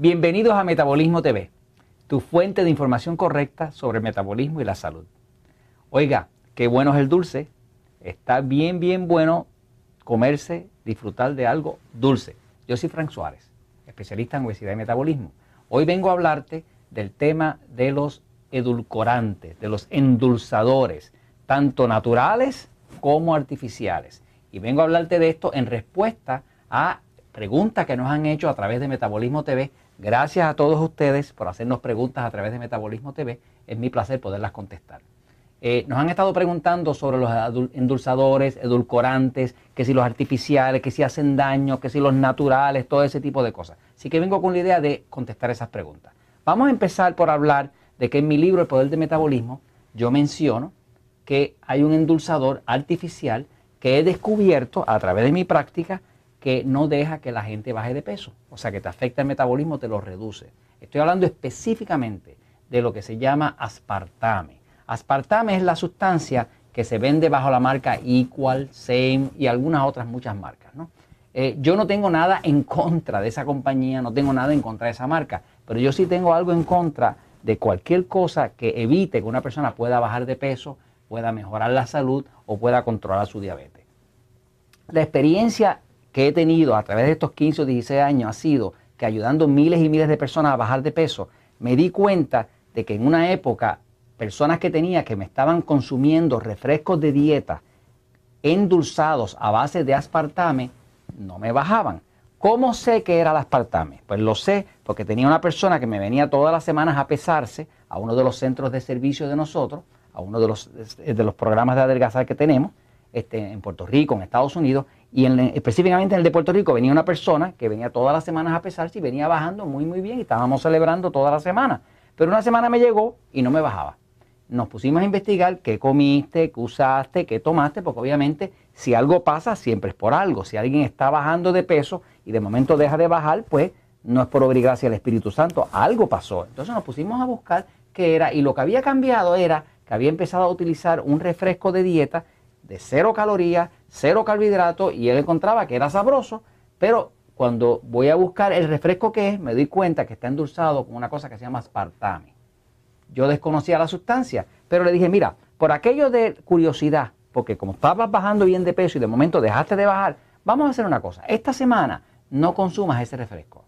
Bienvenidos a Metabolismo TV, tu fuente de información correcta sobre metabolismo y la salud. Oiga, qué bueno es el dulce. Está bien, bien bueno comerse, disfrutar de algo dulce. Yo soy Frank Suárez, especialista en obesidad y metabolismo. Hoy vengo a hablarte del tema de los edulcorantes, de los endulzadores, tanto naturales como artificiales. Y vengo a hablarte de esto en respuesta a preguntas que nos han hecho a través de Metabolismo TV Gracias a todos ustedes por hacernos preguntas a través de Metabolismo TV. Es mi placer poderlas contestar. Eh, nos han estado preguntando sobre los endulzadores, edulcorantes, que si los artificiales, que si hacen daño, que si los naturales, todo ese tipo de cosas. Así que vengo con la idea de contestar esas preguntas. Vamos a empezar por hablar de que en mi libro El Poder del Metabolismo yo menciono que hay un endulzador artificial que he descubierto a través de mi práctica que no deja que la gente baje de peso, o sea que te afecta el metabolismo, te lo reduce. Estoy hablando específicamente de lo que se llama aspartame. Aspartame es la sustancia que se vende bajo la marca Equal, Same y algunas otras muchas marcas. ¿no? Eh, yo no tengo nada en contra de esa compañía, no tengo nada en contra de esa marca, pero yo sí tengo algo en contra de cualquier cosa que evite que una persona pueda bajar de peso, pueda mejorar la salud o pueda controlar su diabetes. La experiencia que he tenido a través de estos 15 o 16 años ha sido que ayudando miles y miles de personas a bajar de peso, me di cuenta de que en una época personas que tenía que me estaban consumiendo refrescos de dieta endulzados a base de aspartame no me bajaban. ¿Cómo sé que era el aspartame? Pues lo sé porque tenía una persona que me venía todas las semanas a pesarse a uno de los centros de servicio de nosotros, a uno de los, de los programas de adelgazar que tenemos, este, en Puerto Rico, en Estados Unidos, y en, específicamente en el de Puerto Rico venía una persona que venía todas las semanas a pesar y venía bajando muy, muy bien y estábamos celebrando toda la semana. Pero una semana me llegó y no me bajaba. Nos pusimos a investigar qué comiste, qué usaste, qué tomaste, porque obviamente si algo pasa siempre es por algo. Si alguien está bajando de peso y de momento deja de bajar, pues no es por obligación al del Espíritu Santo, algo pasó. Entonces nos pusimos a buscar qué era y lo que había cambiado era que había empezado a utilizar un refresco de dieta de cero calorías, cero carbohidratos y él encontraba que era sabroso, pero cuando voy a buscar el refresco que es, me doy cuenta que está endulzado con una cosa que se llama aspartame. Yo desconocía la sustancia, pero le dije, mira, por aquello de curiosidad, porque como estabas bajando bien de peso y de momento dejaste de bajar, vamos a hacer una cosa, esta semana no consumas ese refresco,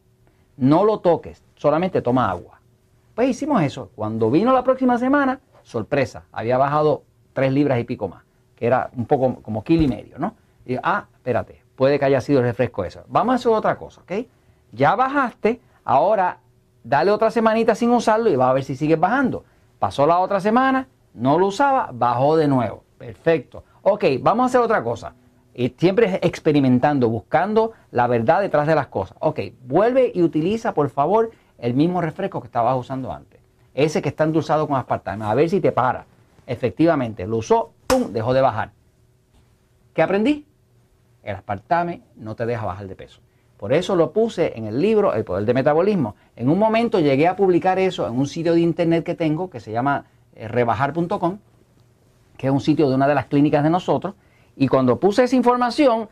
no lo toques, solamente toma agua. Pues hicimos eso, cuando vino la próxima semana, sorpresa, había bajado tres libras y pico más era un poco como kilo y medio, ¿no? ah, espérate, puede que haya sido el refresco eso. Vamos a hacer otra cosa, ¿ok? Ya bajaste, ahora dale otra semanita sin usarlo y va a ver si sigue bajando. Pasó la otra semana, no lo usaba, bajó de nuevo. Perfecto. Ok, vamos a hacer otra cosa. Y siempre experimentando, buscando la verdad detrás de las cosas. Ok, vuelve y utiliza, por favor, el mismo refresco que estabas usando antes. Ese que está endulzado con aspartame. A ver si te para. Efectivamente, lo usó, ¡pum! dejó de bajar. ¿Qué aprendí? El aspartame no te deja bajar de peso. Por eso lo puse en el libro El Poder de Metabolismo. En un momento llegué a publicar eso en un sitio de internet que tengo que se llama eh, rebajar.com, que es un sitio de una de las clínicas de nosotros. Y cuando puse esa información,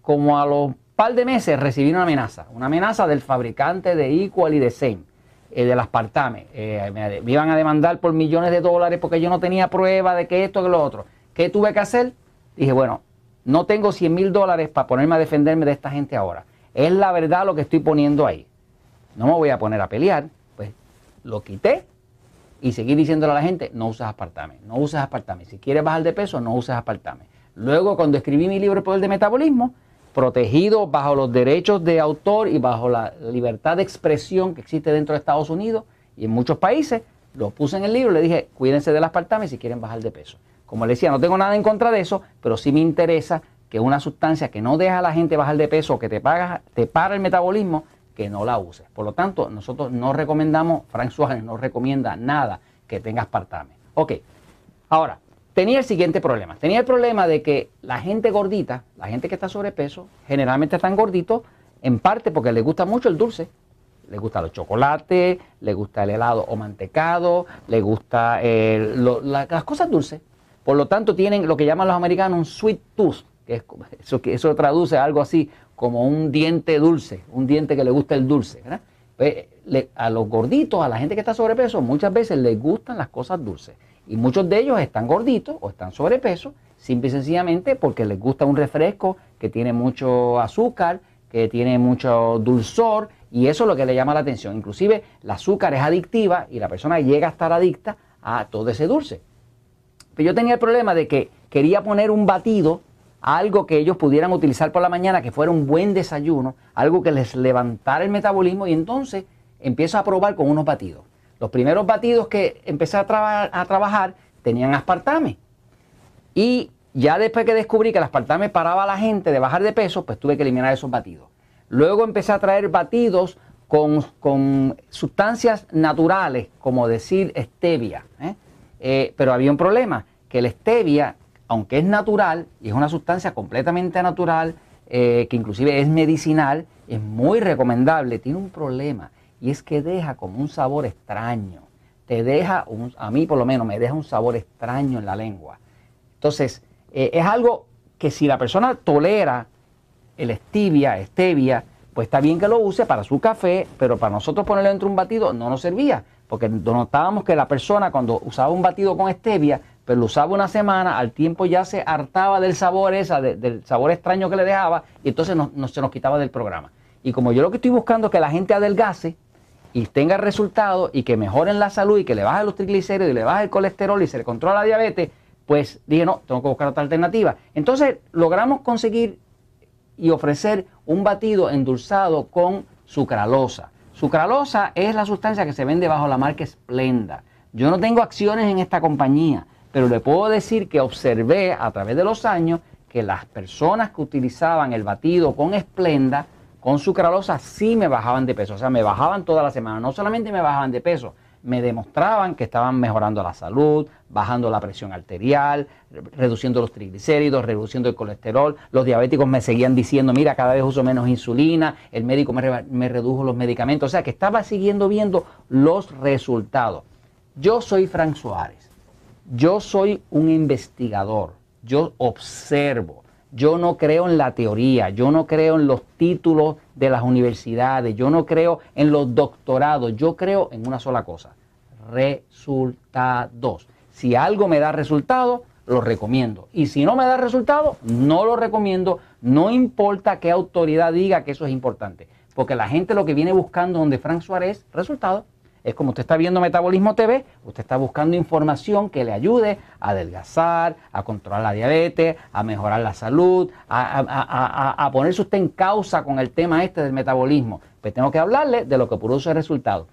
como a los par de meses recibí una amenaza, una amenaza del fabricante de Equal y de Same. Eh, del aspartame. Eh, me, iban a demandar por millones de dólares porque yo no tenía prueba de que esto, que lo otro. ¿Qué tuve que hacer? Dije, bueno, no tengo 100 mil dólares para ponerme a defenderme de esta gente ahora. Es la verdad lo que estoy poniendo ahí. No me voy a poner a pelear. Pues lo quité y seguí diciéndole a la gente, no usas aspartame, no uses aspartame. Si quieres bajar de peso, no uses aspartame. Luego, cuando escribí mi libro El Poder de Metabolismo, protegido bajo los derechos de autor y bajo la libertad de expresión que existe dentro de Estados Unidos y en muchos países. Lo puse en el libro, le dije, cuídense de aspartame si quieren bajar de peso. Como le decía, no tengo nada en contra de eso, pero sí me interesa que una sustancia que no deja a la gente bajar de peso, que te, paga, te para el metabolismo, que no la uses. Por lo tanto, nosotros no recomendamos, Frank Suárez no recomienda nada que tenga aspartame. Ok, ahora, tenía el siguiente problema. Tenía el problema de que la gente gordita, la gente que está sobrepeso, generalmente están gorditos en parte porque les gusta mucho el dulce. le gusta los chocolates, le gusta el helado o mantecado, le gusta eh, las cosas dulces. Por lo tanto, tienen lo que llaman los americanos un sweet tooth, que es, eso, eso traduce algo así como un diente dulce, un diente que le gusta el dulce. Pues, a los gorditos, a la gente que está sobrepeso, muchas veces les gustan las cosas dulces. Y muchos de ellos están gorditos o están sobrepeso, simple y sencillamente porque les gusta un refresco que tiene mucho azúcar, que tiene mucho dulzor, y eso es lo que le llama la atención. Inclusive el azúcar es adictiva y la persona llega a estar adicta a todo ese dulce. Pero yo tenía el problema de que quería poner un batido, algo que ellos pudieran utilizar por la mañana, que fuera un buen desayuno, algo que les levantara el metabolismo y entonces empiezo a probar con unos batidos. Los primeros batidos que empecé a, trabajar tenían aspartame. Y ya después que descubrí que el aspartame paraba a la gente de bajar de peso, pues tuve que eliminar esos batidos. Luego empecé a traer batidos con, sustancias naturales, como decir stevia. ¿eh? Eh, pero había un problema, que la stevia, aunque es natural, y es una sustancia completamente natural, eh, que inclusive es medicinal, es muy recomendable, tiene un problema. Y es que deja como un sabor extraño. Te deja, un, a mí por lo menos, me deja un sabor extraño en la lengua. Entonces, eh, es algo que si la persona tolera el stevia, stevia, pues está bien que lo use para su café, pero para nosotros ponerlo dentro un batido no nos servía, porque notábamos que la persona cuando usaba un batido con stevia, pero pues lo usaba una semana, al tiempo ya se hartaba del sabor esa, del sabor extraño que le dejaba, y entonces no, se nos quitaba del programa. Y como yo lo que estoy buscando es que la gente adelgace, y tenga resultados y que mejoren la salud y que le baje los triglicéridos y le baje el colesterol y se le controla la diabetes, pues dije, no, tengo que buscar otra alternativa. Entonces logramos conseguir y ofrecer un batido endulzado con sucralosa. Sucralosa es la sustancia que se vende bajo la marca Splenda. Yo no tengo acciones en esta compañía, pero le puedo decir que observé a través de los años que las personas que utilizaban el batido con Splenda con sucralosa sí me bajaban de peso, o sea, me bajaban toda la semana, no solamente me bajaban de peso, me demostraban que estaban mejorando la salud, bajando la presión arterial, reduciendo los triglicéridos, reduciendo el colesterol. Los diabéticos me seguían diciendo, mira, cada vez uso menos insulina, el médico me, me, redujo los medicamentos. O sea, que estaba siguiendo viendo los resultados. Yo soy Frank Suárez, yo soy un investigador, yo observo. Yo no creo en la teoría, yo no creo en los títulos de las universidades, yo no creo en los doctorados, yo creo en una sola cosa, resultados. Si algo me da resultado, lo recomiendo. Y si no me da resultado, no lo recomiendo, no importa qué autoridad diga que eso es importante, porque la gente lo que viene buscando donde Frank Suárez, resultados. Es como usted está viendo Metabolismo TV, usted está buscando información que le ayude a adelgazar, a controlar la diabetes, a mejorar la salud, a, ponerse usted en causa con el tema este del metabolismo. Pues tengo que hablarle de lo que produce el resultado.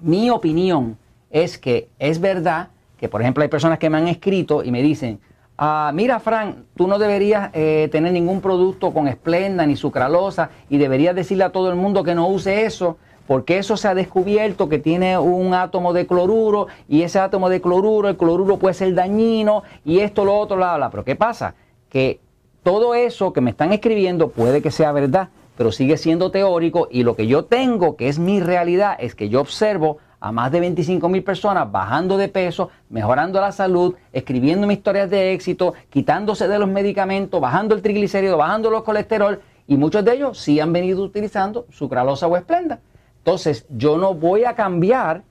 Mi opinión es que es verdad que, por ejemplo, hay personas que me han escrito y me dicen, ah, mira, Fran, tú no deberías eh, tener ningún producto con esplenda ni sucralosa y deberías decirle a todo el mundo que no use eso porque eso se ha descubierto que tiene un átomo de cloruro y ese átomo de cloruro, el cloruro puede ser dañino y esto, lo otro, la, la. Pero ¿qué pasa? Que todo eso que me están escribiendo puede que sea verdad, pero sigue siendo teórico y lo que yo tengo, que es mi realidad, es que yo observo a más de 25 mil personas bajando de peso, mejorando la salud, mis historias de éxito, quitándose de los medicamentos, bajando el triglicérido, bajando los colesterol y muchos de ellos sí han venido utilizando sucralosa o esplenda. Entonces, yo no voy a cambiar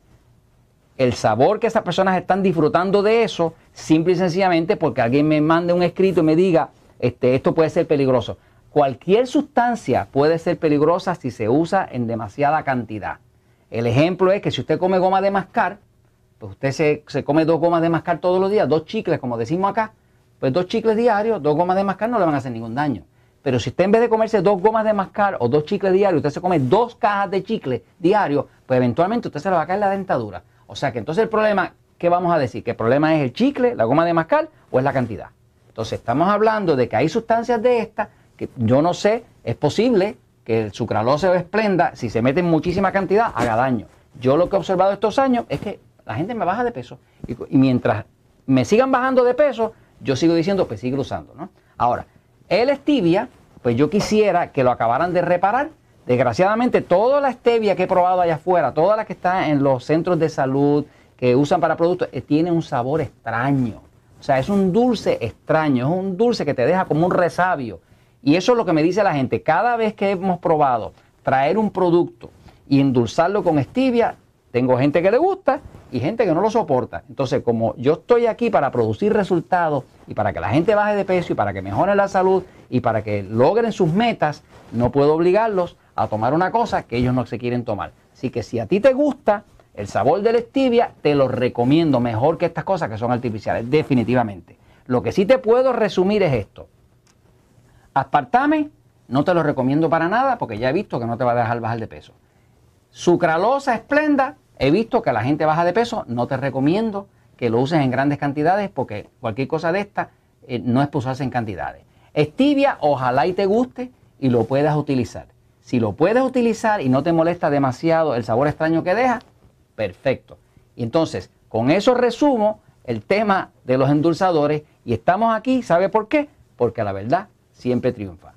el sabor que esas personas están disfrutando de eso, simple y sencillamente porque alguien me mande un escrito y me diga, este, esto puede ser peligroso. Cualquier sustancia puede ser peligrosa si se usa en demasiada cantidad. El ejemplo es que si usted come goma de mascar, pues usted se, se come dos gomas de mascar todos los días, dos chicles, como decimos acá, pues dos chicles diarios, dos gomas de mascar no le van a hacer ningún daño. Pero si usted en vez de comerse dos gomas de mascar o dos chicles diarios, usted se come dos cajas de chicle diario, pues eventualmente usted se le va a caer la dentadura. O sea que entonces el problema, ¿qué vamos a decir? ¿Que el problema es el chicle, la goma de mascar o es la cantidad? Entonces estamos hablando de que hay sustancias de estas que yo no sé, es posible que el sucralose o esplenda, si se mete en muchísima cantidad, haga daño. Yo lo que he observado estos años es que la gente me baja de peso y, mientras me sigan bajando de peso, yo sigo diciendo, pues sigue usando. ¿no? Ahora, el tibia. Pues yo quisiera que lo acabaran de reparar. Desgraciadamente, toda la stevia que he probado allá afuera, toda la que está en los centros de salud que usan para productos, eh, tiene un sabor extraño. O sea, es un dulce extraño, es un dulce que te deja como un resabio. Y eso es lo que me dice la gente. Cada vez que hemos probado traer un producto y endulzarlo con stevia, tengo gente que le gusta y gente que no lo soporta. Entonces, como yo estoy aquí para producir resultados y para que la gente baje de peso y para que mejore la salud y para que logren sus metas, no puedo obligarlos a tomar una cosa que ellos no se quieren tomar. Así que si a ti te gusta el sabor de la stevia, te lo recomiendo mejor que estas cosas que son artificiales, definitivamente. Lo que sí te puedo resumir es esto. Aspartame no te lo recomiendo para nada porque ya he visto que no te va a dejar bajar de peso. Sucralosa esplenda, he visto que la gente baja de peso, no te recomiendo que lo uses en grandes cantidades porque cualquier cosa de esta eh, no es usarse en cantidades. Es tibia, ojalá y te guste y lo puedas utilizar. Si lo puedes utilizar y no te molesta demasiado el sabor extraño que deja, perfecto. Y entonces, con eso resumo el tema de los endulzadores y estamos aquí, ¿sabe por qué? Porque la verdad siempre triunfa.